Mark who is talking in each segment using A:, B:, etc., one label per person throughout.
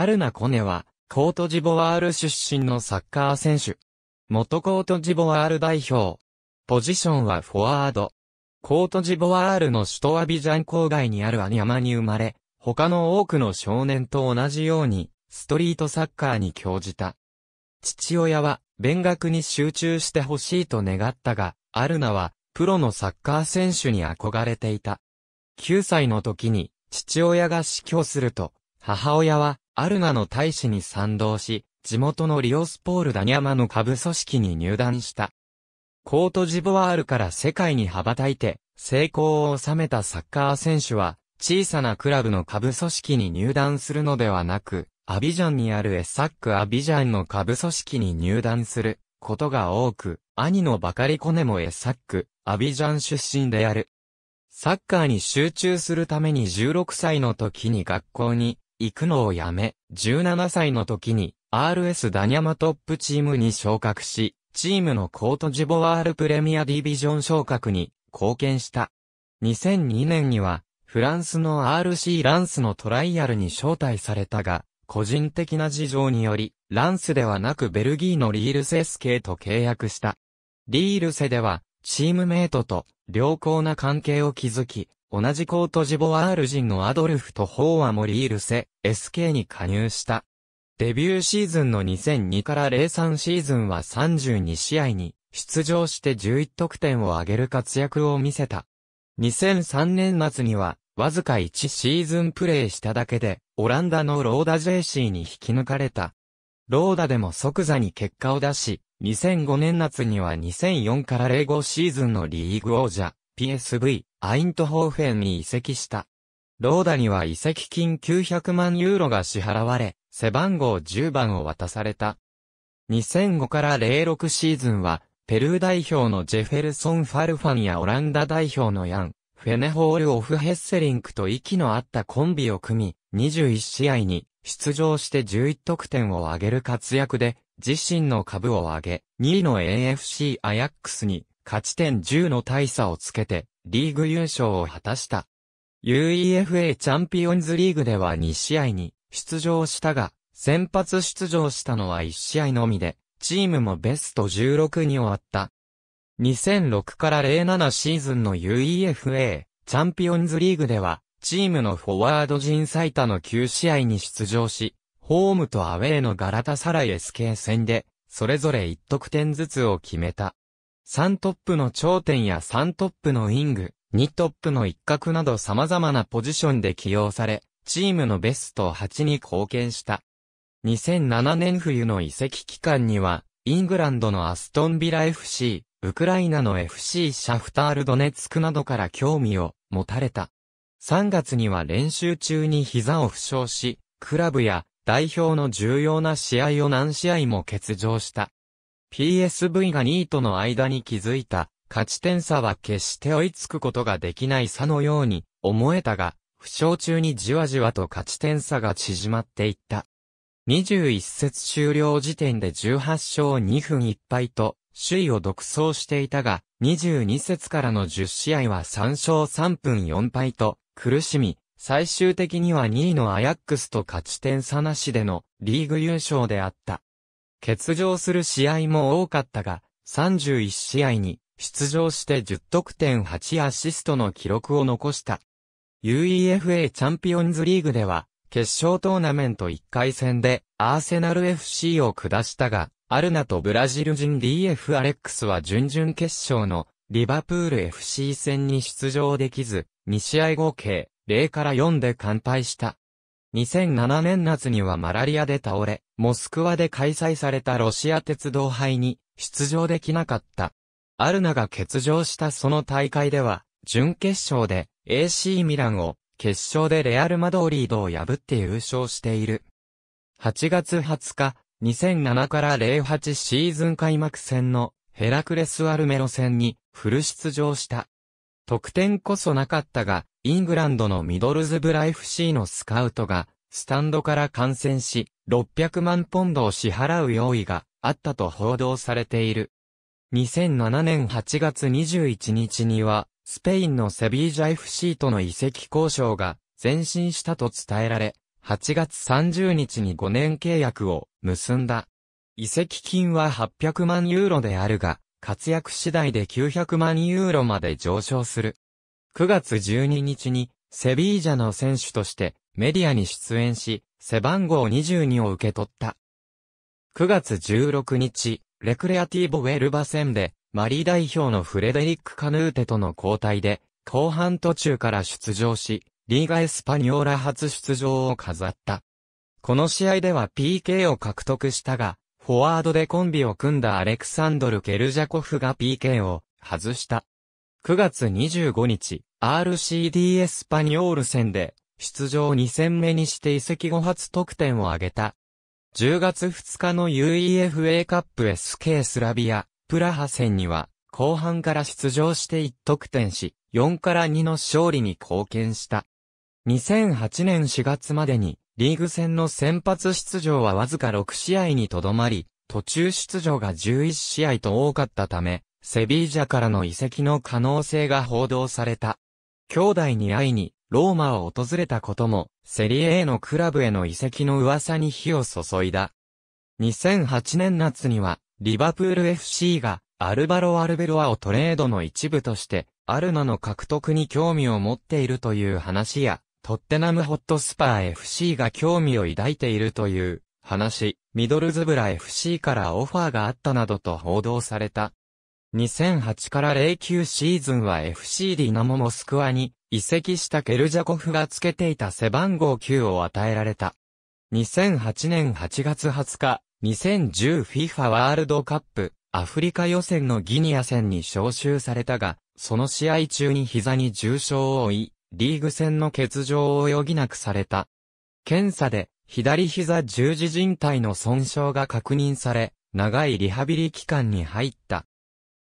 A: アルナコネは、コートジボワール出身のサッカー選手。元コートジボワール代表。ポジションはフォワード。コートジボワールの首都アビジャン郊外にあるアニャマに生まれ、他の多くの少年と同じように、ストリートサッカーに興じた。父親は、勉学に集中してほしいと願ったが、アルナは、プロのサッカー選手に憧れていた。9歳の時に、父親が死去すると、母親は、アルガの大使に賛同し、地元のリオスポールダニャマの下部組織に入団した。コートジボワールから世界に羽ばたいて、成功を収めたサッカー選手は、小さなクラブの下部組織に入団するのではなく、アビジャンにあるエサックアビジャンの下部組織に入団することが多く、兄のバカリコネもエサック、アビジャン出身である。サッカーに集中するために16歳の時に学校に行くのをやめ、17歳の時に RS ダニャマトップチームに昇格し、チームのコートジボワールプレミアディビジョン昇格に貢献した。2002年には、フランスの RC ランスのトライアルに招待されたが、個人的な事情により、ランスではなくベルギーのリールセス系と契約した。リールセでは、チームメイトと良好な関係を築き、同じコートジボワール人のアドルフとホーアモリールセ、SK に加入した。デビューシーズンの2002から03シーズンは32試合に出場して11得点を挙げる活躍を見せた。2003年末には、わずか1シーズンプレーしただけで、オランダのローダ JC に引き抜かれた。ローダでも即座に結果を出し、2005年夏には2004から05シーズンのリーグ王者、PSV、アイントホーフェンに移籍した。ローダには移籍金900万ユーロが支払われ、背番号10番を渡された。2005から06シーズンは、ペルー代表のジェフェルソン・ファルファンやオランダ代表のヤン、フェネホール・オフ・ヘッセリンクと息の合ったコンビを組み、21試合に出場して11得点を挙げる活躍で、自身の株を上げ、2位の AFC アヤックスに勝ち点10の大差をつけて、リーグ優勝を果たした。UEFA チャンピオンズリーグでは2試合に出場したが、先発出場したのは1試合のみで、チームもベスト16に終わった。2006から07シーズンの UEFA チャンピオンズリーグでは、チームのフォワード陣最多の9試合に出場し、ホームとアウェーのガラタサライ SK 戦で、それぞれ1得点ずつを決めた。3トップの頂点や3トップのウィング、2トップの一角など様々なポジションで起用され、チームのベスト8に貢献した。2007年冬の移籍期間には、イングランドのアストンビラ FC、ウクライナの FC シャフタールドネツクなどから興味を持たれた。3月には練習中に膝を負傷し、クラブや代表の重要な試合を何試合も欠場した。PSV が2位との間に気づいた勝ち点差は決して追いつくことができない差のように思えたが、負傷中にじわじわと勝ち点差が縮まっていった。21節終了時点で18勝2分1敗と、首位を独走していたが、22節からの10試合は3勝3分4敗と、苦しみ、最終的には2位のアヤックスと勝ち点差なしでのリーグ優勝であった。欠場する試合も多かったが、31試合に出場して10得点8アシストの記録を残した。UEFA チャンピオンズリーグでは、決勝トーナメント1回戦でアーセナル FC を下したが、アルナとブラジル人 DF アレックスは準々決勝のリバプール FC 戦に出場できず、2試合合計0から4で完敗した。2007年夏にはマラリアで倒れ、モスクワで開催されたロシア鉄道杯に出場できなかった。アルナが欠場したその大会では、準決勝で AC ミランを、決勝でレアルマドリードを破って優勝している。8月20日、2007から08シーズン開幕戦のヘラクレス・アルメロ戦にフル出場した。得点こそなかったが、イングランドのミドルズブライフシーのスカウトがスタンドから感染し、600万ポンドを支払う用意があったと報道されている。2007年8月21日には、スペインのセビージャ FC との移籍交渉が前進したと伝えられ、8月30日に5年契約を結んだ。移籍金は800万ユーロであるが、活躍次第で900万ユーロまで上昇する。9月12日に、セビージャの選手としてメディアに出演し、背番号22を受け取った。9月16日、レクレアティーボウェルバ戦で、マリー代表のフレデリック・カヌーテとの交代で、後半途中から出場し、リーガ・エスパニョーラ初出場を飾った。この試合では PK を獲得したが、フォワードでコンビを組んだアレクサンドル・ケルジャコフが PK を外した。9月25日、RCD エスパニョール戦で、出場2戦目にして移籍後初得点を挙げた。10月2日の UEFA カップ SK スラビア、プラハ戦には、後半から出場して1得点し、4から2の勝利に貢献した。2008年4月までに、リーグ戦の先発出場はわずか6試合にとどまり、途中出場が11試合と多かったため、セビージャからの移籍の可能性が報道された。兄弟に会いに、ローマを訪れたことも、セリエ A のクラブへの移籍の噂に火を注いだ。2008年夏には、リバプール FC が、アルバロ・アルベロアをトレードの一部として、アルナの獲得に興味を持っているという話や、トッテナムホットスパー FC が興味を抱いているという話、ミドルズブラ FC からオファーがあったなどと報道された。2008から09シーズンは FC ディナモモスクワに移籍したケルジャコフがつけていた背番号9を与えられた。2008年8月20日、2010FIFA ワールドカップ、アフリカ予選のギニア戦に招集されたが、その試合中に膝に重傷を負い、リーグ戦の欠場を余儀なくされた。検査で、左膝十字靭帯の損傷が確認され、長いリハビリ期間に入った。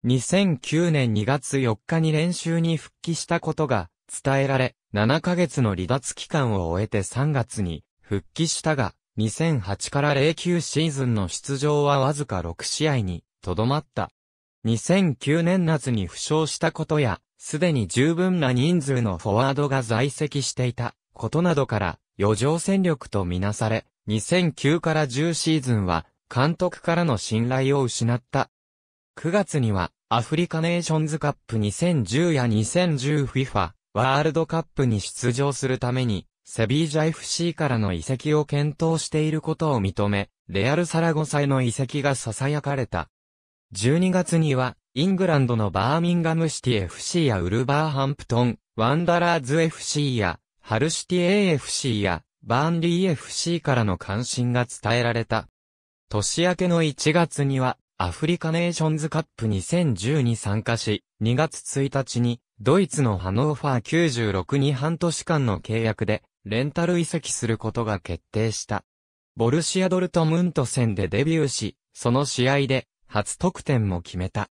A: 2009年2月4日に練習に復帰したことが伝えられ、7ヶ月の離脱期間を終えて3月に復帰したが、2008から09シーズンの出場はわずか6試合にとどまった。2009年夏に負傷したことや、すでに十分な人数のフォワードが在籍していたことなどから、余剰戦力とみなされ、2009から10シーズンは、監督からの信頼を失った。9月には、アフリカネーションズカップ2010や 2010FIFA ワールドカップに出場するために、セビージャ FC からの移籍を検討していることを認め、レアルサラゴサへの移籍が囁かれた。12月には、イングランドのバーミンガムシティ FC やウルバーハンプトン、ワンダラーズ FC や、ハルシティ AFC や、バーンリー FC からの関心が伝えられた。年明けの1月には、アフリカネーションズカップ2010に参加し、2月1日に、ドイツのハノーファー96に半年間の契約で、レンタル移籍することが決定した。ボルシアドルトムント戦でデビューし、その試合で、初得点も決めた。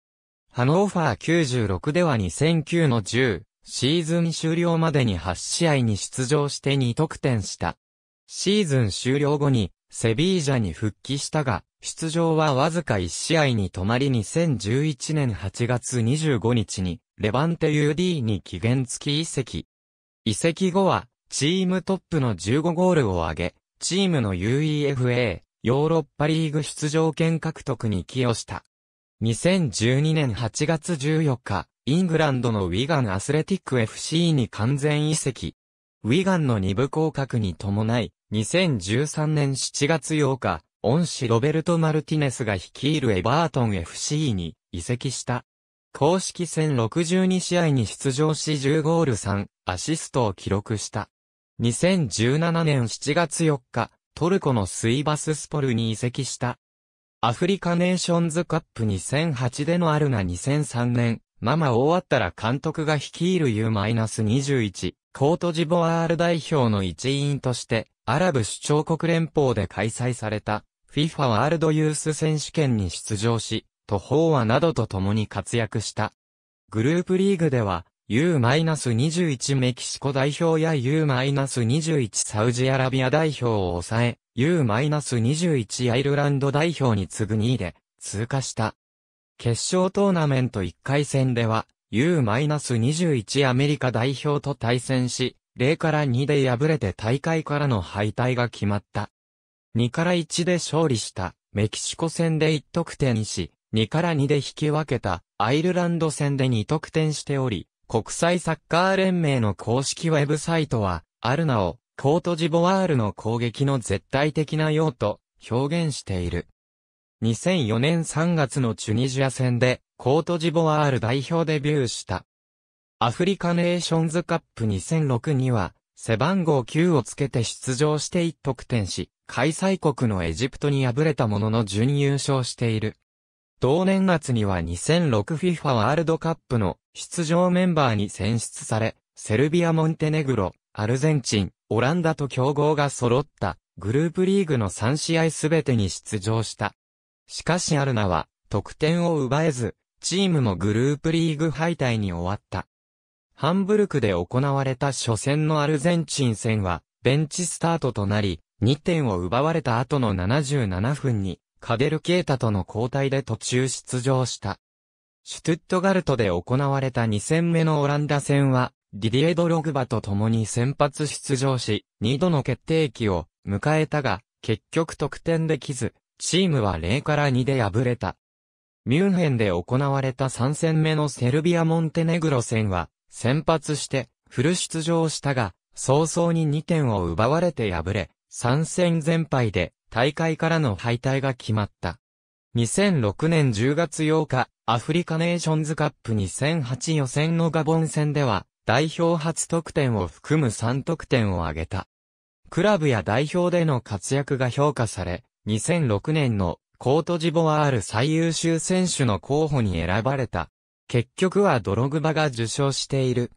A: ハノーファー96では2009の10、シーズン終了までに8試合に出場して2得点した。シーズン終了後にセビージャに復帰したが、出場はわずか1試合に止まり2011年8月25日に、レバンテ UD に期限付き移籍。移籍後は、チームトップの15ゴールを挙げ、チームの UEFA、ヨーロッパリーグ出場権獲得に寄与した。2012年8月14日、イングランドのウィガンアスレティック FC に完全移籍。ウィガンの二部降格に伴い、2013年7月8日、恩師ロベルト・マルティネスが率いるエバートン FC に移籍した。公式戦62試合に出場し10ゴール3、アシストを記録した。2017年7月4日、トルコのスイバススポルに移籍した。アフリカネーションズカップ2008でのあるが、2003年、ママ終わったら監督が率いる U-21、コートジボワール代表の一員として、アラブ首長国連邦で開催された FIFA ワールドユース選手権に出場し、途方はなどと共に活躍した。グループリーグでは U-21 メキシコ代表や U-21 サウジアラビア代表を抑え、U-21 アイルランド代表に次ぐ2位で通過した。決勝トーナメント1回戦では U-21 アメリカ代表と対戦し、0から2で敗れて大会からの敗退が決まった。2から1で勝利したメキシコ戦で1得点し、2から2で引き分けたアイルランド戦で2得点しており、国際サッカー連盟の公式ウェブサイトは、アルナをコートジボワールの攻撃の絶対的な用と表現している。2004年3月のチュニジア戦でコートジボワール代表デビューしたアフリカネーションズカップ2006には、背番号9をつけて出場して1得点し、開催国のエジプトに敗れたものの準優勝している。同年末には 2006FIFA ワールドカップの出場メンバーに選出され、セルビア・モンテネグロ、アルゼンチン、オランダと競合が揃ったグループリーグの3試合すべてに出場した。しかしアルナは得点を奪えず、チームもグループリーグ敗退に終わった。ハンブルクで行われた初戦のアルゼンチン戦は、ベンチスタートとなり、2点を奪われた後の77分に、カデル・ケータとの交代で途中出場した。シュトゥットガルトで行われた2戦目のオランダ戦は、ディディエ・ドログバと共に先発出場し、2度の決定機を迎えたが、結局得点できず、チームは0から2で敗れた。ミュンヘンで行われた3戦目のセルビア・モンテネグロ戦は、先発してフル出場したが、早々に2点を奪われて敗れ、3戦全敗で大会からの敗退が決まった。2006年10月8日、アフリカネーションズカップ2008予選のガボン戦では、代表初得点を含む3得点を挙げた。クラブや代表での活躍が評価され、2006年のコートジボワール最優秀選手の候補に選ばれた。結局はドログバが受賞している。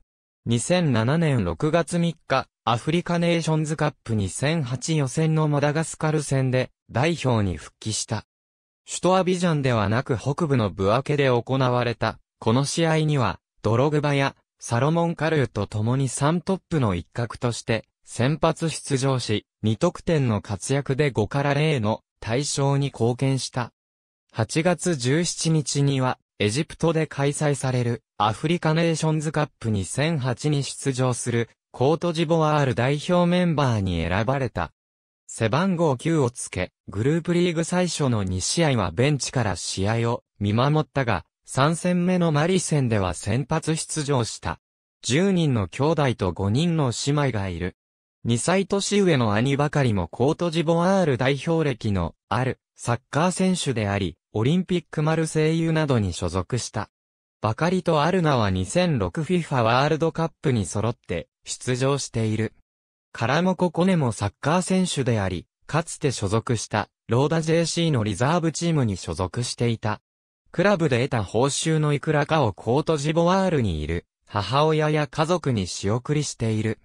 A: 2007年6月3日、アフリカネーションズカップ2008予選のマダガスカル戦で代表に復帰した。首都アビジャンではなく北部のブアケで行われた、この試合には、ドログバやサロモン・カルーと共に3トップの一角として先発出場し、2得点の活躍で5から0の対象に貢献した。8月17日にはエジプトで開催されるアフリカネーションズカップ2008に出場するコートジボワール代表メンバーに選ばれた。背番号9をつけ、グループリーグ最初の2試合はベンチから試合を見守ったが、3戦目のマリ戦では先発出場した。10人の兄弟と5人の姉妹がいる。2歳年上の兄ばかりもコートジボワール代表歴のあるサッカー選手であり、オリンピックマルセイユなどに所属した。バカリとアルナは 2006FIFA ワールドカップに揃って出場している。カラモココネもサッカー選手であり、かつて所属したローダ JC のリザーブチームに所属していた。クラブで得た報酬のいくらかをコートジボワールにいる母親や家族に仕送りしている。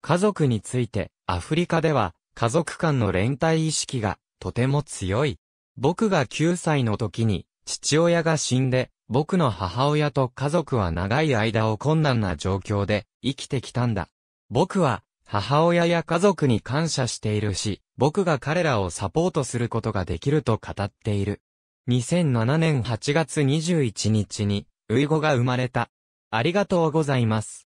A: 家族についてアフリカでは家族間の連帯意識がとても強い僕が9歳の時に、父親が死んで、僕の母親と家族は長い間を困難な状況で生きてきたんだ。僕は、母親や家族に感謝しているし、僕が彼らをサポートすることができると語っている。2007年8月21日に、ウイゴが生まれた。ありがとうございます。